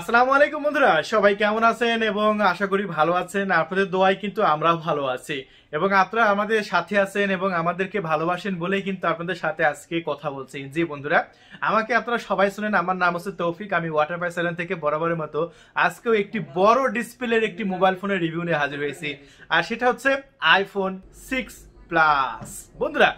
আসসালামু আলাইকুম বন্ধুরা সবাই কেমন আছেন এবং আশা করি ভালো আছেন আপনাদের দোয়াই কিন্তু আমরাও ভালো আছি এবং আপনারা আমাদের সাথে আছেন এবং আমাদেরকে ভালোবাসেন বলেই কিন্তু আপনাদের সাথে আজকে কথা বলছি জি বন্ধুরা আমাকে আপনারা সবাই শোনেন আমার নাম হচ্ছে তৌফিক আমি ওয়াটার পাই থেকে বরাবরের মতো আজকেও একটি বড় ডিসপ্লের একটি মোবাইল ফোনের রিভিউ নিয়ে হাজির হয়েছি আর সেটা হচ্ছে আইফোন সিক্স প্লাস বন্ধুরা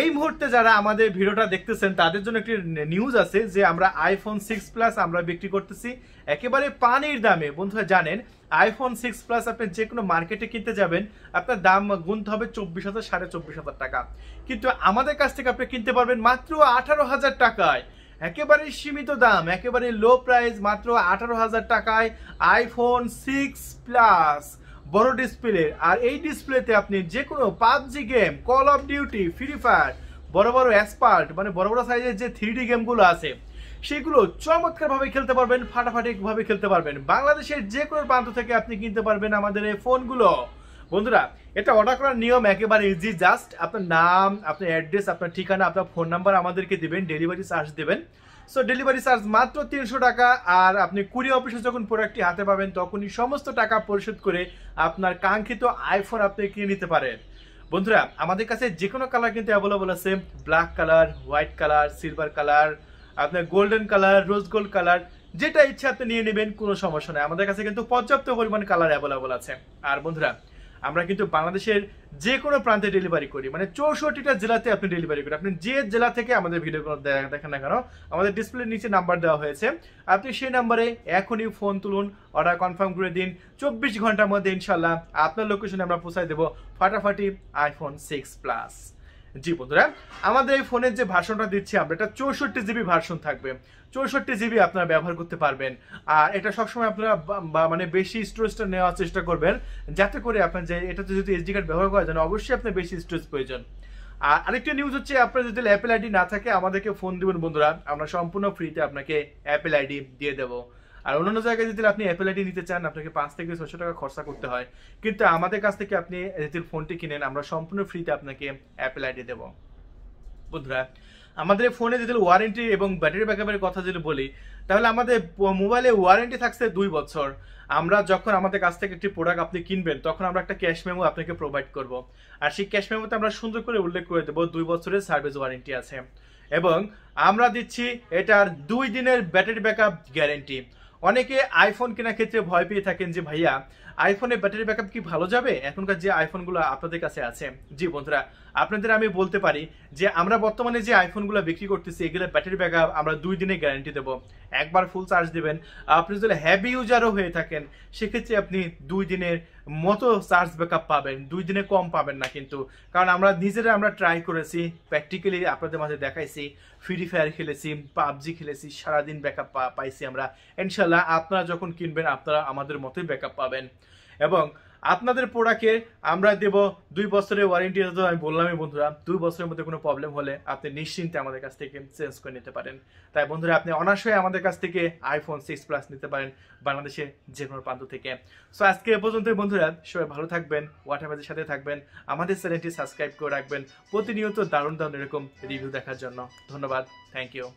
এই মুহূর্তে যারা আমাদের ভিডিওটা দেখতেছেন তাদের জন্য একটি নিউজ আছে যে আমরা আইফোন সিক্স প্লাস আমরা বিক্রি করতেছি একেবারে পানির দামে বন্ধুরা জানেন আইফোন সিক্স প্লাস আপনি যে কোনো মার্কেটে কিনতে যাবেন আপনার দাম গুনতে হবে চব্বিশ হাজার সাড়ে চব্বিশ হাজার টাকা কিন্তু আমাদের কাছ থেকে আপনি কিনতে পারবেন মাত্র আঠারো হাজার টাকায় একেবারে সীমিত দাম একেবারে লো প্রাইস মাত্র আঠারো হাজার টাকায় আইফোন সিক্স প্লাস বড় ডিসপ্লে আর এই ডিসপ্লেতে আপনি যে কোনো PUBG game call of duty free fire বড় বড় এক্সপার্ট মানে বড় বড় সাইজের যে থ্রি গেমগুলো আছে সেগুলো চমৎকারভাবে খেলতে পারবেন ফাটাফাটিভাবে খেলতে পারবেন বাংলাদেশের যে কোনো প্রান্ত থেকে আপনি কিনতে পারবেন আমাদের এই ফোনগুলো বন্ধুরা এটা অর্ডার করার নিয়ম একেবারে ইজি জাস্ট আপনার নাম আপনার অ্যাড্রেস আপনার ঠিকানা আপনার ফোন নাম্বার আমাদেরকে দেবেন ডেলিভারি চার্জ দেবেন সো ডেলিভারি চার্জ মাত্র তিনশো টাকা আর আপনি কুড়ি অফিসে যখন প্রোডাক্টটি হাতে পাবেন তখনই সমস্ত টাকা পরিশোধ করে আপনার কাঙ্ক্ষিত আইফোন আপনি কিনে নিতে পারেন বন্ধুরা আমাদের কাছে যে কোনো কালার কিন্তু অ্যাভেলেবল আছে black colour white colour silver colour আপনার golden colour rose gold colour যেটা ইচ্ছে আপনি নিয়ে নেবেন কোনো সমস্যা নেই আমাদের কাছে কিন্তু পর্যাপ্ত পরিমাণ কালার অ্যাভেলেবল আছে আর বন্ধুরা আমরা কিন্তু বাংলাদেশের যে কোনো প্রান্তে ডেলিভারি করি মানে চৌষট্টিটা জেলাতে আপনি ডেলিভারি করি আপনি যে জেলা থেকে আমাদের ভিডিওগুলো দেখেন না কেন আমাদের ডিসপ্লের নিচে নাম্বার দেওয়া হয়েছে আপনি সেই নাম্বারে এখনই ফোন তুলুন অর্ডার কনফার্ম করে দিন চব্বিশ ঘন্টার মধ্যে ইনশাল্লাহ আপনার লোকেশনে আমরা পৌঁছায় দেবো ফাটাফাটি আইফোন সিক্স প্লাস জি বন্ধুরা আমাদের এই ফোনের যে ভার্সনটা দিচ্ছি আমরা এটা চৌষট্টি জিবি ভার্সন থাকবে চৌষট্টি জিবি আপনারা ব্যবহার করতে পারবেন আর এটা সবসময় আপনারা মানে বেশি স্টোরেজটা নেওয়ার চেষ্টা করবেন যাতে করে আপনার যে এটাতে যদি এসডি কার্ড ব্যবহার করা যায় অবশ্যই আপনার বেশি স্টোরেজ প্রয়োজন আর আরেকটা নিউজ হচ্ছে আপনার যদি অ্যাপেল আইডি না থাকে আমাদেরকে ফোন দেবেন বন্ধুরা আমরা সম্পূর্ণ ফ্রিতে আপনাকে অ্যাপেল আইডি দিয়ে দেবো আর অন্যান্য জায়গায় যদি আপনি অ্যাপেল আইডি নিতে চান আপনাকে পাঁচ থেকে ছশো টাকা খরচা করতে হয় কিন্তু আমাদের কাছ থেকে আপনি যদি ফোনটি কিনেন আমরা সম্পূর্ণ ফ্রিতে আপনাকে অ্যাপেল আইডি দেবো বন্ধুরা আমাদের ফোনে যদি ওয়ারেন্টি এবং ব্যাটারি ব্যাকআপের কথা যদি বলি তাহলে আমাদের মোবাইলে ওয়ারেন্টি থাকছে দুই বছর আমরা যখন আমাদের কাছ থেকে একটি প্রোডাক্ট আপনি কিনবেন তখন আমরা একটা ক্যাশ মেমো আপনাকে প্রোভাইড করব আর সেই ক্যাশ মেমোতে আমরা সুন্দর করে উল্লেখ করে দেবো দুই বছরের সার্ভিস ওয়ারেন্টি আছে এবং আমরা দিচ্ছি এটার দুই দিনের ব্যাটারি ব্যাকআপ গ্যারেন্টি অনেকে আইফোন কেনার ক্ষেত্রে ভয় পেয়ে থাকেন যে ভাইয়া আইফোনের ব্যাটারি ব্যাকআপ কি ভালো যাবে এখনকার যে আইফোনগুলো আপনাদের কাছে আছে জি বন্ধুরা আপনাদের আমি বলতে পারি যে আমরা বর্তমানে যে আইফোনগুলো বিক্রি করতেছি এগুলো ব্যাটারি ব্যাক আমরা দুই দিনে গ্যারান্টি দেবো একবার ফুল চার্জ দেবেন আপনি যদি হ্যাভি ইউজারও হয়ে থাকেন সেক্ষেত্রে আপনি দুই দিনের মতো চার্জ ব্যাকআপ পাবেন দুই দিনে কম পাবেন না কিন্তু কারণ আমরা নিজেরা আমরা ট্রাই করেছি প্র্যাকটিক্যালি আপনাদের মাঝে দেখাইছি ফ্রি ফায়ার খেলেছি পাবজি খেলেছি সারাদিন ব্যাকআপ পাইছি আমরা ইনশাল্লাহ আপনারা যখন কিনবেন আপনারা আমাদের মতোই ব্যাকআপ পাবেন এবং আপনাদের প্রোডাক্টের আমরা দেব দুই বছরের ওয়ারেন্টি তো আমি বললামই বন্ধুরা দুই বছরের মধ্যে কোনো প্রবলেম হলে আপনি নিশ্চিন্তে আমাদের কাছ থেকে চেঞ্জ করে নিতে পারেন তাই বন্ধুরা আপনি অনাশয়ে আমাদের কাছ থেকে আইফোন সিক্স প্লাস নিতে পারেন বাংলাদেশে যে কোনো প্রান্ত থেকে সো আজকে এ পর্যন্তই বন্ধুরা সবাই ভালো থাকবেন হোয়াটসঅ্যাপের সাথে থাকবেন আমাদের চ্যানেলটি সাবস্ক্রাইব করে রাখবেন প্রতিনিয়ত দারুণ দারুণ এরকম রিভিউ দেখার জন্য ধন্যবাদ থ্যাংক ইউ